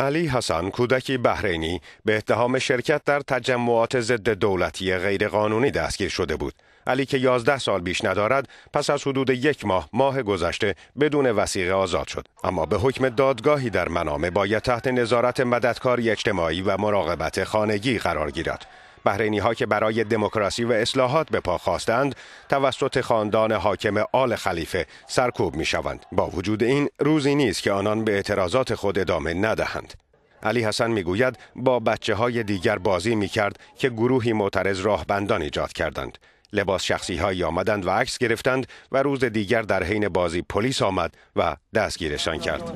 علی حسن کودکی بحرینی به اتهام شرکت در تجمعات ضد دولتی غیرقانونی دستگیر شده بود. علی که 11 سال بیش ندارد پس از حدود یک ماه ماه گذشته بدون وسیقه آزاد شد اما به حکم دادگاهی در منامه باید تحت نظارت مددکاری اجتماعی و مراقبت خانگی قرار گیرد بحرینی ها که برای دموکراسی و اصلاحات به پا خواستند توسط خاندان حاکم آل خلیفه سرکوب می شوند. با وجود این روزی نیست که آنان به اعتراضات خود ادامه ندهند. علی حسن میگوید با بچه های دیگر بازی می کرد که گروهی معترض راهبندان ایجاد کردند. لباس شخصی هایی آمدند و عکس گرفتند و روز دیگر در حین بازی پلیس آمد و دستگیرشان کرد.